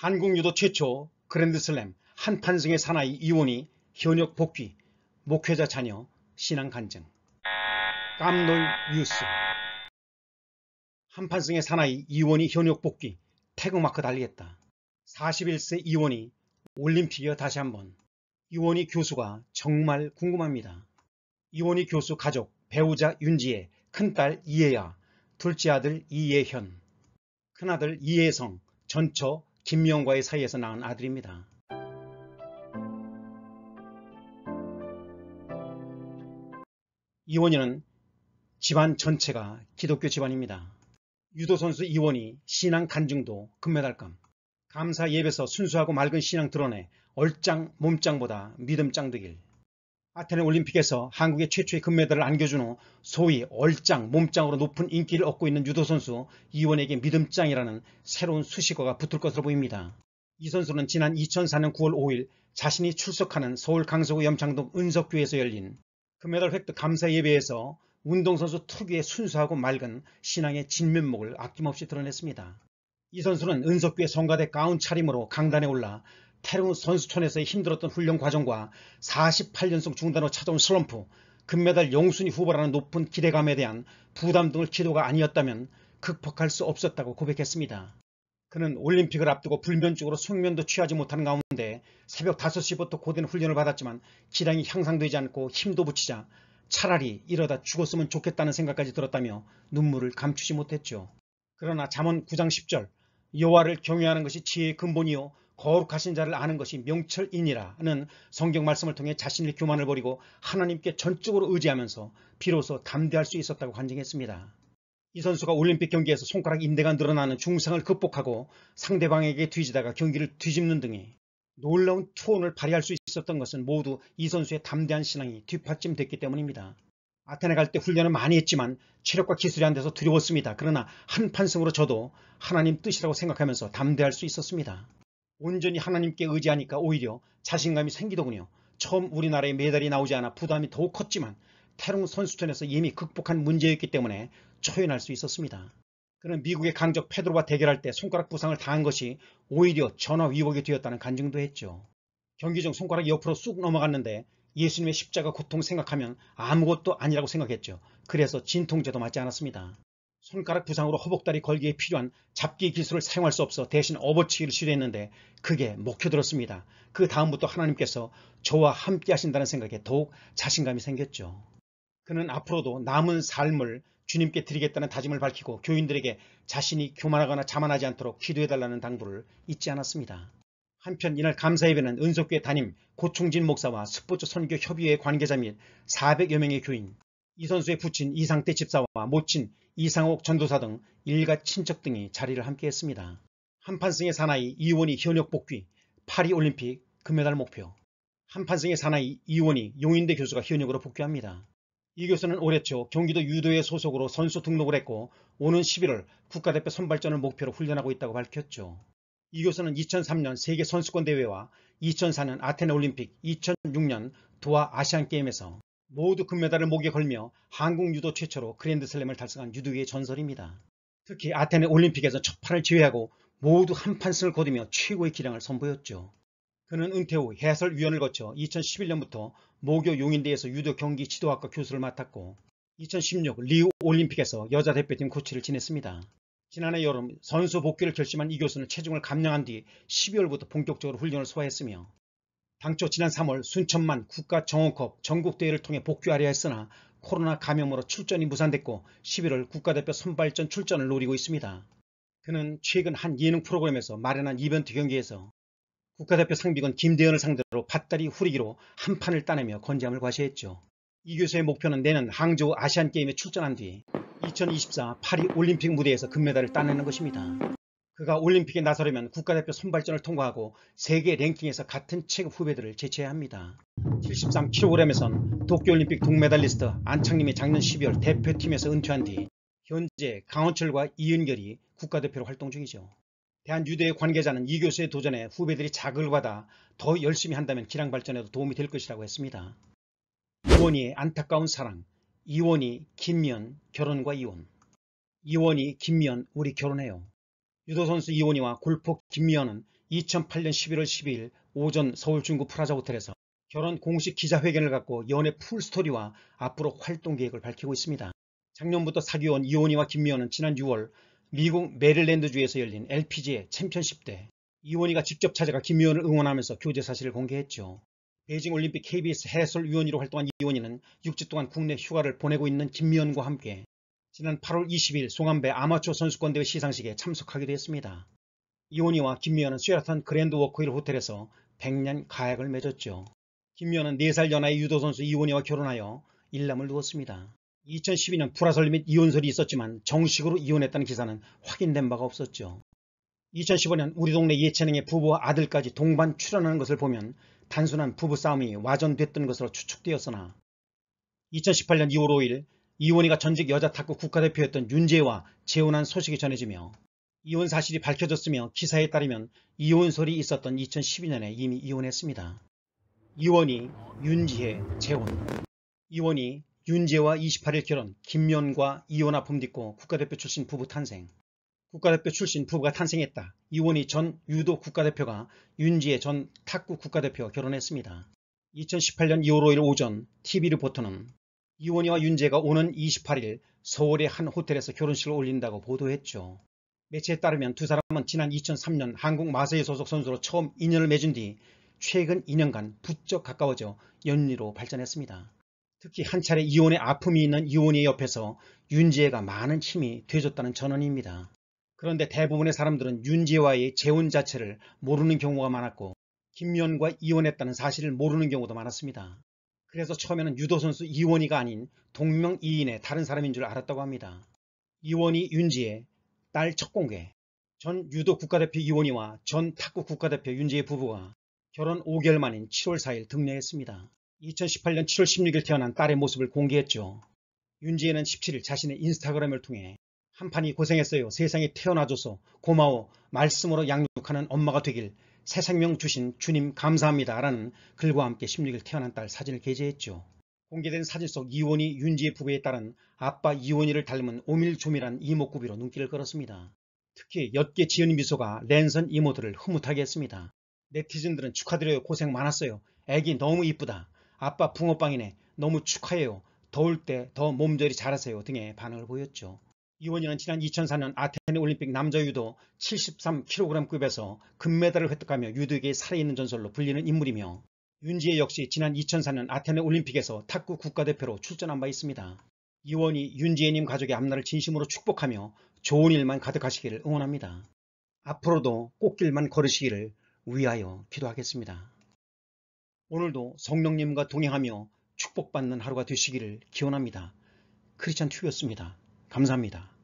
한국 유도 최초 그랜드슬램 한판승의 사나이 이원이 현역 복귀, 목회자 자녀, 신앙 간증. 깜놀 뉴스 한판승의 사나이 이원이 현역 복귀, 태그마크 달리겠다. 41세 이원이 올림픽이어 다시 한번. 이원희 교수가 정말 궁금합니다. 이원희 교수 가족, 배우자 윤지혜, 큰딸 이혜야, 둘째 아들 이예현, 큰아들 이혜성, 전처 김명과의 사이에서 낳은 아들입니다. 이원희는 집안 전체가 기독교 집안입니다. 유도선수 이원희 신앙 간증도 금메달감 감사 예배서 순수하고 맑은 신앙 드러내 얼짱 몸짱보다 믿음짱 되길 아테네 올림픽에서 한국의 최초의 금메달을 안겨준 후 소위 얼짱, 몸짱으로 높은 인기를 얻고 있는 유도 선수 이원에게 믿음짱이라는 새로운 수식어가 붙을 것으로 보입니다. 이 선수는 지난 2004년 9월 5일 자신이 출석하는 서울 강서구 염창동 은석교에서 열린 금메달 획득 감사 예배에서 운동선수 특유의 순수하고 맑은 신앙의 진면목을 아낌없이 드러냈습니다. 이 선수는 은석교의 성가대 가운 차림으로 강단에 올라 태릉 선수촌에서의 힘들었던 훈련 과정과 4 8년속 중단 후 찾아온 슬럼프, 금메달 용순이 후보라는 높은 기대감에 대한 부담 등을 기도가 아니었다면 극복할 수 없었다고 고백했습니다. 그는 올림픽을 앞두고 불면증으로 숙면도 취하지 못하는 가운데 새벽 5시부터 고된 훈련을 받았지만 기량이 향상되지 않고 힘도 붙이자 차라리 이러다 죽었으면 좋겠다는 생각까지 들었다며 눈물을 감추지 못했죠. 그러나 잠언 9장 10절 여호와를 경외하는 것이 지혜의 근본이요 거룩하신 자를 아는 것이 명철이니라는 성경 말씀을 통해 자신의 교만을 버리고 하나님께 전적으로 의지하면서 비로소 담대할 수 있었다고 간증했습니다. 이 선수가 올림픽 경기에서 손가락 인대가 늘어나는 중상을 극복하고 상대방에게 뒤지다가 경기를 뒤집는 등의 놀라운 투혼을 발휘할 수 있었던 것은 모두 이 선수의 담대한 신앙이 뒷받침됐기 때문입니다. 아테네 갈 때 훈련을 많이 했지만 체력과 기술이 안 돼서 두려웠습니다. 그러나 한판승으로 저도 하나님 뜻이라고 생각하면서 담대할 수 있었습니다. 온전히 하나님께 의지하니까 오히려 자신감이 생기더군요. 처음 우리나라에 메달이 나오지 않아 부담이 더욱 컸지만 태릉 선수촌에서 이미 극복한 문제였기 때문에 초연할 수 있었습니다. 그는 미국의 강적 페드로와 대결할 때 손가락 부상을 당한 것이 오히려 전화 위복이 되었다는 간증도 했죠. 경기 중 손가락이 옆으로 쑥 넘어갔는데 예수님의 십자가 고통 생각하면 아무것도 아니라고 생각했죠. 그래서 진통제도 맞지 않았습니다. 손가락 부상으로 허벅다리 걸기에 필요한 잡기 기술을 사용할 수 없어 대신 업어치기를 시도했는데 그게 먹혀들었습니다. 그 다음부터 하나님께서 저와 함께 하신다는 생각에 더욱 자신감이 생겼죠. 그는 앞으로도 남은 삶을 주님께 드리겠다는 다짐을 밝히고 교인들에게 자신이 교만하거나 자만하지 않도록 기도해달라는 당부를 잊지 않았습니다. 한편 이날 감사예배는 은속교회 담임 고충진 목사와 스포츠 선교 협의회 관계자 및 400여 명의 교인, 이 선수의 부친 이상태 집사와 모친 이상옥 전도사 등 일가 친척 등이 자리를 함께했습니다. 한판승의 사나이 이원희 현역 복귀, 파리올림픽 금메달 목표 한판승의 사나이 이원희 용인대 교수가 현역으로 복귀합니다. 이 교수는 올해 초 경기도 유도회 소속으로 선수 등록을 했고 오는 11월 국가대표 선발전을 목표로 훈련하고 있다고 밝혔죠. 이 교수는 2003년 세계선수권대회와 2004년 아테네 올림픽, 2006년 도하 아시안게임에서 모두 금메달을 목에 걸며 한국 유도 최초로 그랜드슬램을 달성한 유도계의 전설입니다. 특히 아테네 올림픽에서 첫판을 제외하고 모두 한 판승을 거두며 최고의 기량을 선보였죠. 그는 은퇴 후 해설위원을 거쳐 2011년부터 모교 용인대에서 유도 경기 지도학과 교수를 맡았고 2016 리우 올림픽에서 여자 대표팀 코치를 지냈습니다. 지난해 여름 선수 복귀를 결심한 이 교수는 체중을 감량한 뒤 12월부터 본격적으로 훈련을 소화했으며 당초 지난 3월 순천만 국가정원컵 전국대회를 통해 복귀하려 했으나 코로나 감염으로 출전이 무산됐고 11월 국가대표 선발전 출전을 노리고 있습니다. 그는 최근 한 예능 프로그램에서 마련한 이벤트 경기에서 국가대표 상비군 김대현을 상대로 밭다리 후리기로 한 판을 따내며 건재함을 과시했죠. 이 교수의 목표는 내년 항저우 아시안게임에 출전한 뒤 2024 파리 올림픽 무대에서 금메달을 따내는 것입니다. 그가 올림픽에 나서려면 국가대표 선발전을 통과하고 세계 랭킹에서 같은 체급 후배들을 제쳐야 합니다. 73kg에선 도쿄올림픽 동메달리스트 안창림이 작년 12월 대표팀에서 은퇴한 뒤 현재 강원철과 이은결이 국가대표로 활동 중이죠. 대한유대의 관계자는 이 교수의 도전에 후배들이 자극을 받아 더 열심히 한다면 기량 발전에도 도움이 될 것이라고 했습니다. 이원희의 안타까운 사랑, 이원희, 김면, 결혼과 이혼 이원희, 김면, 우리 결혼해요. 유도선수 이원희와 골프 김미연은 2008년 11월 12일 오전 서울 중구 프라자 호텔에서 결혼 공식 기자회견을 갖고 연애 풀스토리와 앞으로 활동 계획을 밝히고 있습니다. 작년부터 사귀어온 이원희와 김미연은 지난 6월 미국 메릴랜드주에서 열린 LPGA 챔피언십 때 이원희가 직접 찾아가 김미연을 응원하면서 교제 사실을 공개했죠. 베이징 올림픽 KBS 해설위원으로 활동한 이원희는 6주 동안 국내 휴가를 보내고 있는 김미연과 함께 지난 8월 20일 송암배 아마추어 선수권대회 시상식에 참석하기도 했습니다. 이혼이와 김미연은 쇠라탄 그랜드 워크힐 호텔에서 100년 가약을 맺었죠. 김미연은 4살 연하의 유도선수 이혼이와 결혼하여 일남을 두었습니다. 2012년 불화설 및 이혼설이 있었지만 정식으로 이혼했다는 기사는 확인된 바가 없었죠. 2015년 우리 동네 예체능의 부부와 아들까지 동반 출연하는 것을 보면 단순한 부부싸움이 와전됐던 것으로 추측되었으나 2018년 2월 5일 이원희가 전직 여자 탁구 국가대표였던 윤재와 재혼한 소식이 전해지며 이혼 사실이 밝혀졌으며 기사에 따르면 이혼 설이 있었던 2012년에 이미 이혼했습니다. 이원희, 윤지혜, 재혼 이원희, 윤재와 28일 결혼, 김면과 이혼아 품딛고 국가대표 출신 부부 탄생 국가대표 출신 부부가 탄생했다. 이원희 전 유도 국가대표가 윤지혜 전 탁구 국가대표 와 결혼했습니다. 2018년 2월 5일 오전 TV리포터는 이원희와 윤재가 오는 28일 서울의 한 호텔에서 결혼식을 올린다고 보도했죠. 매체에 따르면 두 사람은 지난 2003년 한국 마세이 소속 선수로 처음 인연을 맺은 뒤 최근 2년간 부쩍 가까워져 연리로 발전했습니다. 특히 한 차례 이혼의 아픔이 있는 이혼의 옆에서 윤지혜가 많은 힘이 되줬다는 전언입니다. 그런데 대부분의 사람들은 윤지혜와의 재혼 자체를 모르는 경우가 많았고 김연과 이혼했다는 사실을 모르는 경우도 많았습니다. 그래서 처음에는 유도 선수 이원희가 아닌 동명 이인의 다른 사람인 줄 알았다고 합니다. 이원희 윤지의 딸 첫 공개 전 유도 국가대표 이원희와 전 탁구 국가대표 윤지의 부부가 결혼 5개월 만인 7월 4일 등례했습니다 2018년 7월 16일 태어난 딸의 모습을 공개했죠. 윤지혜는 17일 자신의 인스타그램을 통해 한판이 고생했어요. 세상에 태어나줘서 고마워. 말씀으로 양육하는 엄마가 되길 새 생명 주신 주님 감사합니다. 라는 글과 함께 16일 태어난 딸 사진을 게재했죠. 공개된 사진 속 이원희 윤지의 부부에 따른 아빠 이원희를 닮은 오밀조밀한 이목구비로 눈길을 끌었습니다. 특히 옅게 지은 미소가 랜선 이모들을 흐뭇하게 했습니다. 네티즌들은 축하드려요. 고생 많았어요. 애기 너무 이쁘다. 아빠 붕어빵이네. 너무 축하해요. 더울 때 더 몸조리 잘하세요. 등의 반응을 보였죠. 이원희는 지난 2004년 아테네 올림픽 남자 유도 73kg급에서 금메달을 획득하며 유도계에 살아있는 전설로 불리는 인물이며 윤지혜 역시 지난 2004년 아테네 올림픽에서 탁구 국가대표로 출전한 바 있습니다. 이원희 윤지혜님 가족의 앞날을 진심으로 축복하며 좋은 일만 가득하시기를 응원합니다. 앞으로도 꽃길만 걸으시기를 위하여 기도하겠습니다. 오늘도 성령님과 동행하며 축복받는 하루가 되시기를 기원합니다. 크리스찬 튜브였습니다. 감사합니다.